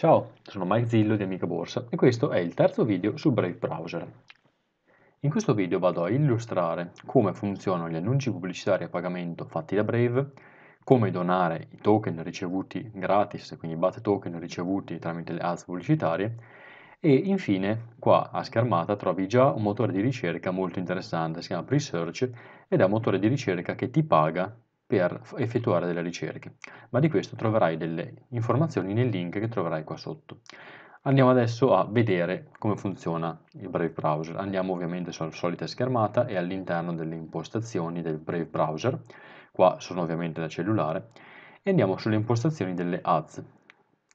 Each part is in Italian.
Ciao, sono Mike Zillo di Amica Borsa e questo è il terzo video su Brave Browser. In questo video vado a illustrare come funzionano gli annunci pubblicitari a pagamento fatti da Brave, come donare i token ricevuti gratis, quindi i BAT token ricevuti tramite le ads pubblicitarie e infine qua a schermata trovi già un motore di ricerca molto interessante, si chiama Presearch ed è un motore di ricerca che ti paga per effettuare delle ricerche, ma di questo troverai delle informazioni nel link che troverai qua sotto. Andiamo adesso a vedere come funziona il Brave Browser. Andiamo ovviamente sulla solita schermata e all'interno delle impostazioni del Brave Browser, qua sono ovviamente da cellulare, e andiamo sulle impostazioni delle ads.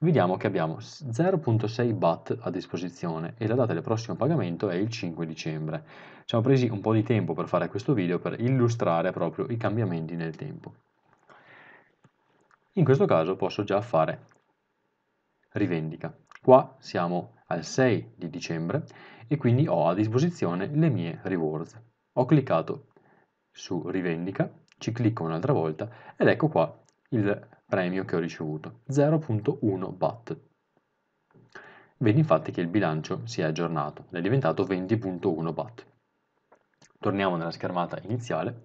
Vediamo che abbiamo 0.6 BAT a disposizione e la data del prossimo pagamento è il 5 dicembre. Ci siamo presi un po' di tempo per fare questo video per illustrare proprio i cambiamenti nel tempo. In questo caso posso già fare rivendica. Qua siamo al 6 di dicembre e quindi ho a disposizione le mie rewards. Ho cliccato su rivendica, ci clicco un'altra volta ed ecco qua il premio che ho ricevuto, 0.1 BAT. Vedi infatti che il bilancio si è aggiornato è diventato 20.1 BAT. Torniamo nella schermata iniziale,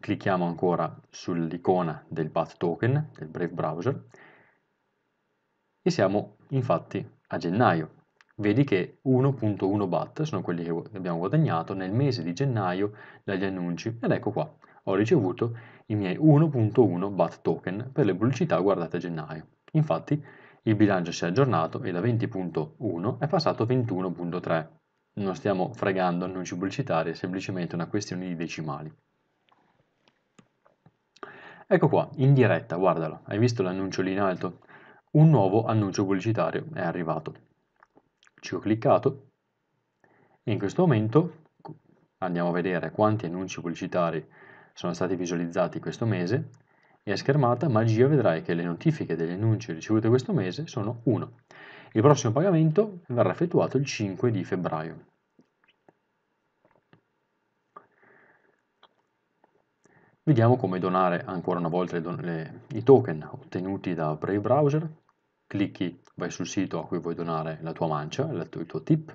clicchiamo ancora sull'icona del BAT token del Brave Browser e siamo infatti a gennaio. Vedi che 1.1 BAT sono quelli che abbiamo guadagnato nel mese di gennaio dagli annunci ed ecco qua, ho ricevuto i miei 1.1 BAT token per le pubblicità guardate a gennaio. Infatti, il bilancio si è aggiornato e da 20.1 è passato a 21.3. Non stiamo fregando annunci pubblicitari, è semplicemente una questione di decimali. Ecco qua, in diretta, guardalo. Hai visto l'annuncio lì in alto? Un nuovo annuncio pubblicitario è arrivato. Ci ho cliccato e in questo momento andiamo a vedere quanti annunci pubblicitari sono stati visualizzati questo mese e a schermata magia vedrai che le notifiche degli annunci ricevute questo mese sono 1. Il prossimo pagamento verrà effettuato il 5 di febbraio. Vediamo come donare ancora una volta le, le, i token ottenuti da Brave Browser. Clicchi, vai sul sito a cui vuoi donare la tua mancia, la, il tuo tip,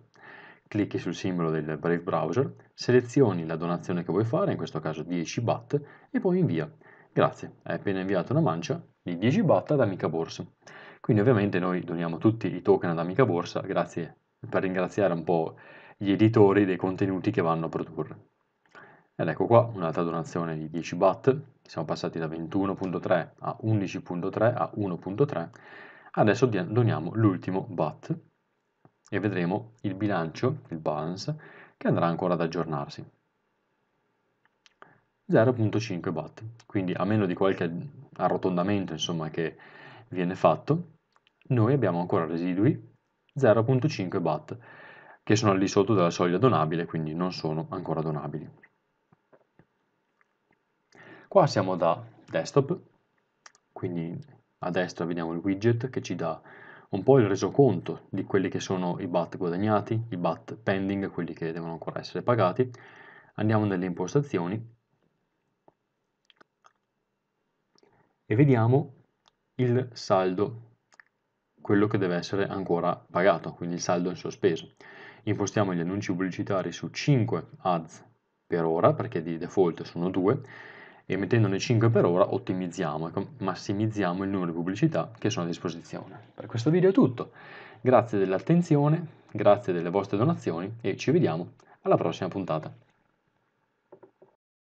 clicchi sul simbolo del Brave Browser, selezioni la donazione che vuoi fare, in questo caso 10 BAT, e poi invia. Grazie, hai appena inviato una mancia di 10 BAT ad Amica Borsa. Quindi ovviamente noi doniamo tutti i token ad Amica Borsa, grazie per ringraziare un po' gli editori dei contenuti che vanno a produrre. Ed ecco qua un'altra donazione di 10 BAT, siamo passati da 21.3 a 11.3 a 1.3, adesso doniamo l'ultimo BAT e vedremo il bilancio, il balance, che andrà ancora ad aggiornarsi. 0.5 baht, quindi a meno di qualche arrotondamento insomma, che viene fatto, noi abbiamo ancora residui 0.5 baht, che sono al di sotto della soglia donabile, quindi non sono ancora donabili. Qua siamo da desktop, quindi a destra vediamo il widget che ci dà un po' il resoconto di quelli che sono i BAT guadagnati, i BAT pending, quelli che devono ancora essere pagati. Andiamo nelle impostazioni e vediamo il saldo, quello che deve essere ancora pagato, quindi il saldo in sospeso. Impostiamo gli annunci pubblicitari su 5 ads per ora, perché di default sono 2, e mettendone 5 per ora ottimizziamo e ecco, massimizziamo il numero di pubblicità che sono a disposizione. Per questo video è tutto, grazie dell'attenzione, grazie delle vostre donazioni e ci vediamo alla prossima puntata.